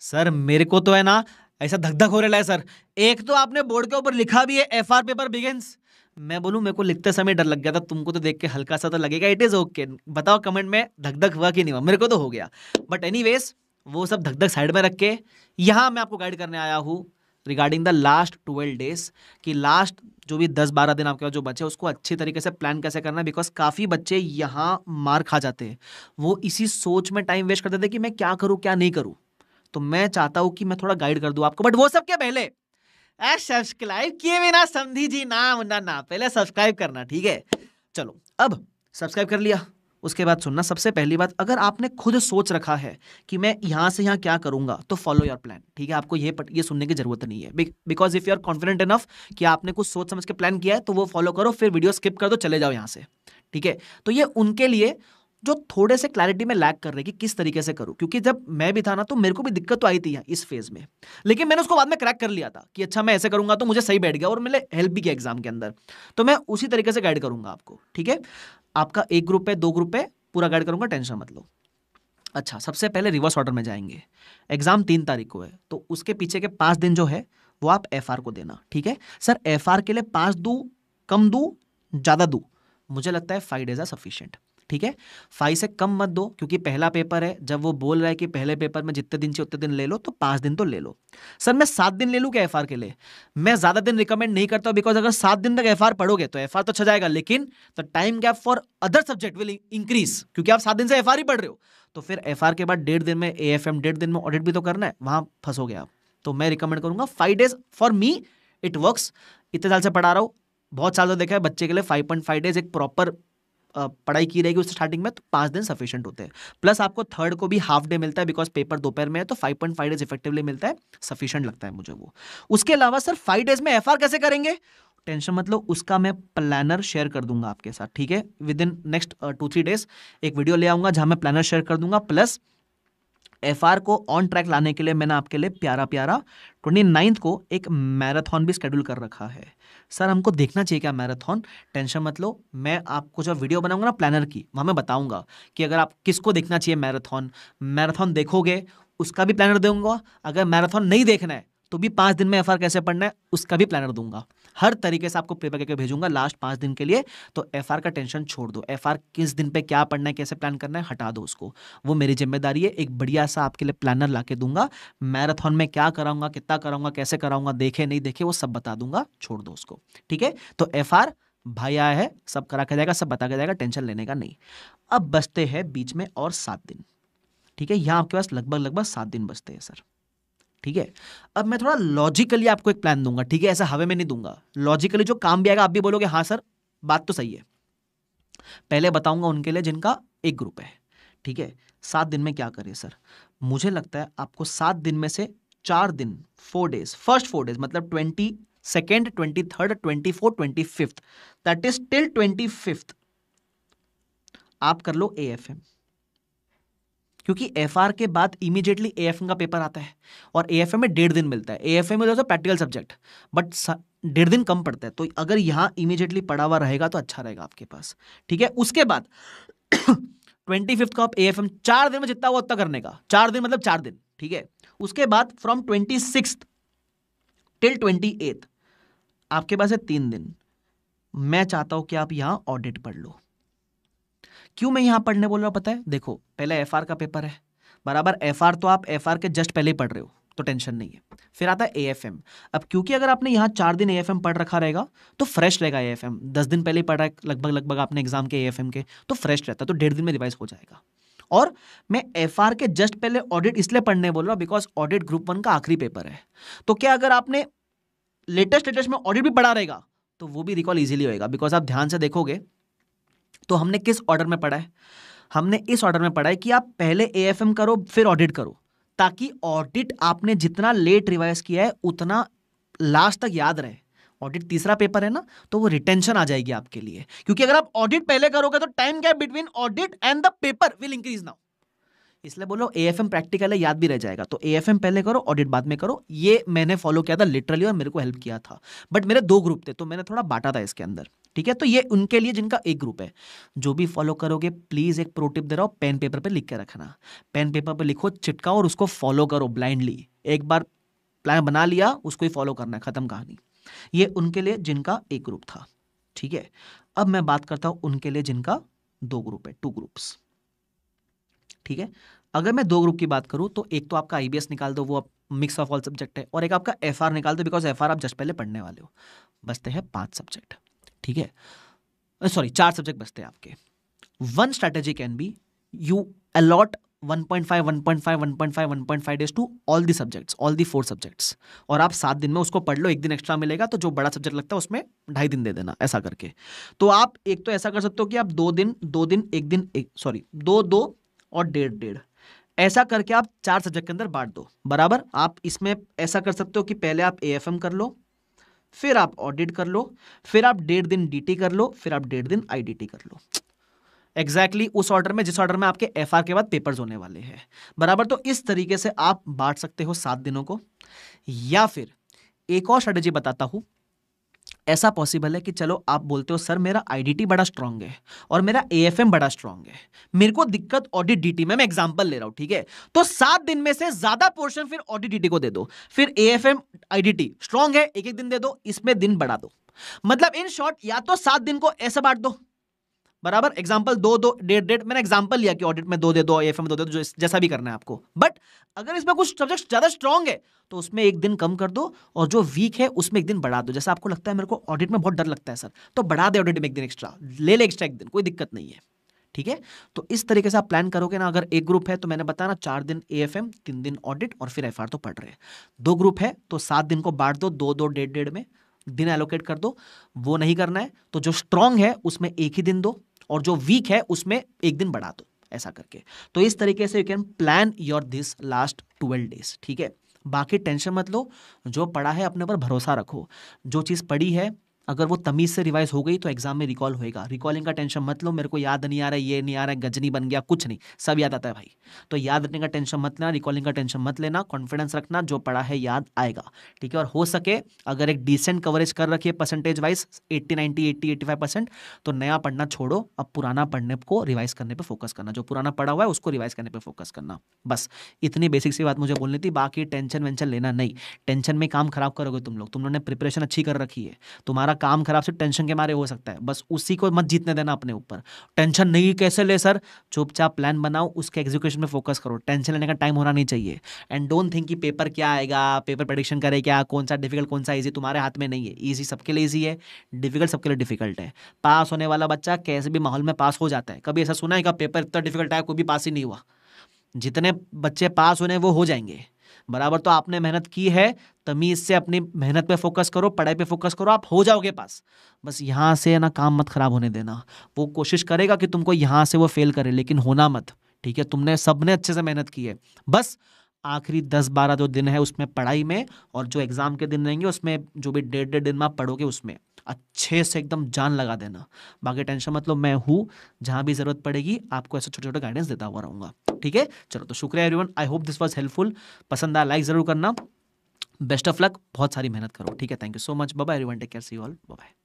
sir मेरे को तो है ना ऐसा धक धक हो रहा है सर एक तो आपने बोर्ड के ऊपर लिखा भी है एफ आर पेपर बिगेंस मैं बोलूँ मेरे को लिखते समय डर लग गया था तुमको तो देख के हल्का सा तो लगेगा इट इज़ ओके बताओ कमेंट में धक धक हुआ कि नहीं हुआ मेरे को तो हो गया बट एनी वो सब धक धक साइड में रख के यहाँ मैं आपको गाइड करने आया हूँ regarding the last twelve days कि लास्ट जो भी दस बारह दिन आपके पास जो बचे उसको अच्छे तरीके से प्लान कैसे करना है बिकॉज काफ़ी बच्चे यहाँ मार खा जाते हैं वो इसी सोच में टाइम वेस्ट करते थे कि मैं क्या करूँ क्या नहीं करूँ तो मैं चाहता हूं कि मैं थोड़ा गाइड कर दूं आपको बट वो सब क्या पहले सब्सक्राइब किए बिना समझी जी ना ना ना पहले सब्सक्राइब करना ठीक है चलो अब सब्सक्राइब कर लिया उसके बाद सुनना सबसे पहली बात अगर आपने खुद सोच रखा है कि मैं यहाँ से यहाँ क्या करूँगा तो फॉलो योर प्लान ठीक है आपको ये पट, ये सुनने की जरूरत नहीं है because if you are confident enough कि आपने कुछ सोच समझ के प्लान किया है तो वो फॉलो करो फिर वीडियो स्किप कर दो चले जाओ यहाँ से ठीक है तो ये उनके लिए जो थोड़े से क्लैरिटी में लैक कर रहे कि किस तरीके से करूँ क्योंकि जब मैं भी था ना तो मेरे को भी दिक्कत तो आई थी इस फेज में लेकिन मैंने उसको बाद में क्रैक कर लिया था कि अच्छा मैं ऐसे करूंगा तो मुझे सही बैठ गया और मैंने हेल्प भी किया एग्जाम के अंदर तो मैं उसी तरीके से गाइड करूंगा आपको ठीक है आपका एक ग्रुप है दो ग्रुप है पूरा गाइड करूंगा टेंशन मत लो अच्छा सबसे पहले रिवर्स ऑर्डर में जाएंगे एग्जाम तीन तारीख को है तो उसके पीछे के पाँच दिन जो है वो आप एफ को देना ठीक है सर एफ के लिए पाँच दू कम दू ज़्यादा दू मुझे लगता है फाइव डेज आर सफिशियंट ठीक है फाइव से कम मत दो क्योंकि पहला पेपर है जब वो बोल रहा है कि पहले पेपर में जितने दिन से उतने दिन ले लो तो पांच दिन तो ले लो सर मैं सात दिन ले लूँ क्या एफ के लिए मैं ज़्यादा दिन रिकमेंड नहीं करता बिकॉज अगर सात दिन तक एफ पढ़ोगे तो एफ तो छ अच्छा जाएगा लेकिन the time gap for other subject will increase क्योंकि आप सात दिन से एफ ही पढ़ रहे हो तो फिर एफ के बाद डेढ़ दिन में ए एफ एम डेढ़ दिन में ऑडिट भी तो करना है वहां फंसोगे आप तो मैं रिकमेंड करूंगा five days for me it works इतने साल से पढ़ा रहा हूँ बहुत साल से देखा है बच्चे के लिए फाइव पॉइंट फाइव डेज एक प्रॉपर पढ़ाई की रहेगी उस स्टार्टिंग में तो पाँच दिन सफिशियंट होते हैं प्लस आपको थर्ड को भी हाफ डे मिलता है बिकॉज पेपर दोपहर में है तो five point five days effectively मिलता है सफिशियंट लगता है मुझे वो उसके अलावा सर फाइव डेज में एफ कैसे करेंगे टेंशन मतलब उसका मैं प्लानर शेयर कर दूंगा आपके साथ ठीक है within next two three days एक वीडियो ले आऊंगा जहां मैं प्लानर शेयर कर दूंगा प्लस एफ को ऑन ट्रैक लाने के लिए मैंने आपके लिए प्यारा प्यारा ट्वेंटी नाइन्थ को एक मैराथन भी शेड्यूल कर रखा है सर हमको देखना चाहिए क्या मैराथन टेंशन मत लो मैं आपको जब वीडियो बनाऊंगा ना प्लानर की वहाँ मैं बताऊंगा कि अगर आप किसको देखना चाहिए मैराथन मैराथन देखोगे उसका भी प्लानर दूंगा अगर मैराथन नहीं देखना है तो भी पांच दिन में एफ कैसे पढ़ना है उसका भी प्लानर दूंगा हर तरीके से आपको प्रिपेयर करके भेजूंगा लास्ट पांच दिन के लिए तो एफ का टेंशन छोड़ दो एफ किस दिन पे क्या पढ़ना है कैसे प्लान करना है हटा दो उसको वो मेरी जिम्मेदारी है एक बढ़िया सा आपके लिए प्लानर ला के दूंगा मैराथन में क्या कराऊंगा कितना कराऊंगा कैसे कराऊंगा देखे नहीं देखे वो सब बता दूंगा छोड़ दो उसको ठीक है तो एफ भाई आया है सब करा के जाएगा सब बता के जाएगा टेंशन लेने का नहीं अब बचते हैं बीच में और सात दिन ठीक है यहाँ आपके पास लगभग लगभग सात दिन बचते हैं सर ठीक है अब मैं थोड़ा लॉजिकली आपको एक प्लान दूंगा ठीक है ऐसा हवे में नहीं दूंगा लॉजिकली जो काम भी आएगा आप भी बोलोगे हाँ सर बात तो सही है पहले बताऊंगा उनके लिए जिनका एक ग्रुप है ठीक है सात दिन में क्या करें सर मुझे लगता है आपको सात दिन में से चार दिन four days first four days मतलब twenty second twenty third twenty four twenty fifth that is till twenty fifth आप कर लो ए एफ एम क्योंकि एफ के बाद इमीजिएटली ए का पेपर आता है और ए में डेढ़ दिन मिलता है ए में जो प्रैक्टिकल सब्जेक्ट बट डेढ़ दिन कम पड़ता है तो अगर यहाँ इमीजिएटली पड़ा हुआ रहेगा तो अच्छा रहेगा आपके पास ठीक है उसके बाद ट्वेंटी फिफ्थ को आप ए चार दिन में जितना हुआ उतना करने का चार दिन मतलब चार दिन ठीक है उसके बाद from twenty six till twenty eighth आपके पास है तीन दिन मैं चाहता हूं कि आप यहां ऑडिट पढ़ लो क्यों मैं यहाँ पढ़ने बोल रहा हूँ पता है देखो पहले एफ का पेपर है बराबर एफ तो आप एफ के जस्ट पहले ही पढ़ रहे हो तो टेंशन नहीं है फिर आता है ए अब क्योंकि अगर आपने यहाँ चार दिन ए पढ़ रखा रहेगा तो फ्रेश रहेगा ए दस दिन पहले ही पढ़ रहा है लगभग लगभग आपने एग्जाम के ए के तो फ्रेश रहता है तो डेढ़ दिन में रिवाइज हो जाएगा और मैं एफ के जस्ट पहले ऑडिट इसलिए पढ़ने बोल रहा हूँ बिकॉज ऑडिट ग्रुप वन का आखिरी पेपर है तो क्या अगर आपने लेटेस्ट लेटेस्ट में ऑडिट भी पढ़ा रहेगा तो वो भी रिकॉल इजीली होएगा बिकॉज आप ध्यान से देखोगे तो हमने किस ऑर्डर में पढ़ा है हमने इस ऑर्डर में पढ़ा है कि आप पहले ए करो फिर ऑडिट करो ताकि ऑडिट आपने जितना लेट रिवाइज किया है उतना लास्ट तक याद रहे ऑडिट तीसरा पेपर है ना तो वो रिटेंशन आ जाएगी आपके लिए क्योंकि अगर आप ऑडिट पहले करोगे तो time gap between audit and the paper will increase now इसलिए बोलो ए एफ एम प्रैक्टिकल है याद भी रह जाएगा तो ए एफ एम पहले करो ऑडिट बाद में करो ये मैंने फॉलो किया था लिटरली और मेरे को हेल्प किया था बट मेरे दो ग्रुप थे तो मैंने थोड़ा बांटा था इसके अंदर ठीक है तो ये उनके लिए जिनका एक ग्रुप है जो भी फॉलो करोगे प्लीज़ एक प्रोटिप दे रहा हूँ पेन पेपर पर लिख के रखना पेन पेपर पर लिखो चिटकाओ और उसको फॉलो करो ब्लाइंडली एक बार प्लान बना लिया उसको ही फॉलो करना है ख़त्म कहानी ये उनके लिए जिनका एक ग्रुप था ठीक है अब मैं बात करता हूँ उनके लिए जिनका दो ग्रुप है टू ग्रुप्स ठीक है अगर मैं दो ग्रुप की बात करूँ तो एक तो आपका आई निकाल दो वो मिक्स ऑफ ऑल सब्जेक्ट है और एक आपका एफ निकाल दो बिकॉज एफ आप जस्ट पहले पढ़ने वाले हो बचते हैं पाँच सब्जेक्ट ठीक है सॉरी चार सब्जेक्ट बचते हैं आपके one strategy can be you allot 1.5 1.5 1.5 1.5 days to all the subjects all the four subjects और आप सात दिन में उसको पढ़ लो एक दिन एक्स्ट्रा मिलेगा तो जो बड़ा सब्जेक्ट लगता है उसमें ढाई दिन दे देना ऐसा करके तो आप एक तो ऐसा कर सकते हो कि आप दो दिन दो दिन एक दिन एक सॉरी दो दो और डेढ़ डेढ़ ऐसा करके आप चार सब्जेक्ट के अंदर बांट दो बराबर आप इसमें ऐसा कर सकते हो कि पहले आप एएफएम कर लो फिर आप ऑडिट कर लो फिर आप डेढ़ दिन डी कर लो फिर आप डेढ़ दिन आई कर लो एग्जैक्टली exactly उस ऑर्डर में जिस ऑर्डर में आपके एफ के बाद पेपर्स होने वाले हैं बराबर तो इस तरीके से आप बांट सकते हो सात दिनों को या फिर एक और स्ट्रेटेजी बताता हूँ ऐसा पॉसिबल है कि चलो आप बोलते हो सर मेरा आईडीटी बड़ा स्ट्रांग है और मेरा एएफएम बड़ा स्ट्रांग है मेरे को दिक्कत ऑडिट डीटी में मैं एग्जांपल ले रहा हूं ठीक है तो सात दिन में से ज्यादा पोर्शन फिर ऑडिट डीटी को दे दो फिर एएफएम आईडीटी स्ट्रांग है एक एक दिन दे दो इसमें दिन बढ़ा दो मतलब इन शॉर्ट या तो सात दिन को ऐसे बांट दो बराबर एग्जाम्पल दो दो डेढ़ डेढ़ मैंने एग्जाम्पल लिया कि ऑडिट में दो दे दो एफ में दो दे दो तो जैसा भी करना है आपको बट अगर इसमें कुछ सब्जेक्ट ज़्यादा स्ट्रॉन्ग है तो उसमें एक दिन कम कर दो और जो वीक है उसमें एक दिन बढ़ा दो जैसा आपको लगता है मेरे को ऑडिट में बहुत डर लगता है सर तो बढ़ा दे ऑडिट में एक दिन एक्स्ट्रा ले ले एक्स्ट्रा एक दिन कोई दिक्कत नहीं है ठीक है तो इस तरीके से आप प्लान करोगे ना अगर एक ग्रुप है तो मैंने बताया ना चार दिन ए एफ एम तीन दिन ऑडिट और फिर एफ आर तो पढ़ रहे हैं दो ग्रुप है तो सात दिन को बांट दो दो दो डेढ़ डेढ़ में दिन एलोकेट कर दो वो नहीं करना है तो जो स्ट्रांग है उसमें एक ही दिन दो और जो वीक है उसमें एक दिन बढ़ा दो ऐसा करके तो इस तरीके से you can plan your this last twelve days ठीक है बाकी टेंशन मत लो जो पढ़ा है अपने पर भरोसा रखो जो चीज़ पढ़ी है अगर वो तमीज़ से रिवाइज हो गई तो एग्जाम में रिकॉल होएगा रिकॉलिंग का टेंशन मत लो मेरे को याद नहीं आ रहा ये नहीं आ रहा गजनी बन गया कुछ नहीं सब याद आता है भाई तो याद रखने का टेंशन मत लेना रिकॉलिंग का टेंशन मत लेना कॉन्फिडेंस रखना जो पढ़ा है याद आएगा ठीक है और हो सके अगर एक डिसेंट कवरेज कर रखिए percentage wise eighty ninety eighty eighty five percent तो नया पढ़ना छोड़ो अब पुराना पढ़ने को रिवाइज करने पर फोकस करना जो पुराना पढ़ा हुआ है उसको रिवाइज करने पर फोकस करना बस इतनी बेसिक सी बात मुझे बोलनी थी बाकी टेंशन वेंशन लेना नहीं टेंशन में काम खराब करोगे तुम लोग तुम लोगों ने प्रिपरेशन अच्छी कर रखी है तुम्हारा काम खराब सिर्फ टेंशन के मारे हो सकता है बस उसी को मत जीतने देना अपने ऊपर टेंशन नहीं कैसे ले सर चुपचाप प्लान बनाओ उसके एग्जीक्यूशन में फोकस करो टेंशन लेने का टाइम होना नहीं चाहिए एंड डोंट थिंक कि पेपर क्या आएगा पेपर प्रडिक्शन करे क्या कौन सा डिफिकल्ट कौन सा ईजी तुम्हारे हाथ में नहीं है ईजी सबके लिए ईजी है डिफिकल्ट सबके लिए डिफिकल्ट है पास होने वाला बच्चा कैसे भी माहौल में पास हो जाता है कभी ऐसा सुना है कि पेपर इतना डिफिकल्ट आया कोई भी पास ही नहीं हुआ जितने बच्चे पास होने वो हो जाएंगे बराबर तो आपने मेहनत की है तमीज़ से अपनी मेहनत पे फोकस करो पढ़ाई पे फोकस करो आप हो जाओगे पास बस यहाँ से ना काम मत ख़राब होने देना वो कोशिश करेगा कि तुमको यहाँ से वो फेल करे लेकिन होना मत ठीक है तुमने सबने अच्छे से मेहनत की है बस आखिरी दस बारह जो दिन है उसमें पढ़ाई में और जो एग्ज़ाम के दिन रहेंगे उसमें जो भी डेढ़ डेढ़ दिन में आप पढ़ोगे उसमें अच्छे से एकदम जान लगा देना बाकी टेंशन मतलब मैं हूँ जहाँ भी ज़रूरत पड़ेगी आपको ऐसा छोटे छोटे गाइडेंस देता हुआ रहूँगा ठीक है चलो तो शुक्रिया everyone I hope this was helpful पसंद आया लाइक ज़रूर करना बेस्ट ऑफ लक बहुत सारी मेहनत करो ठीक है थैंक यू सो मच बाबा everyone take care see all bye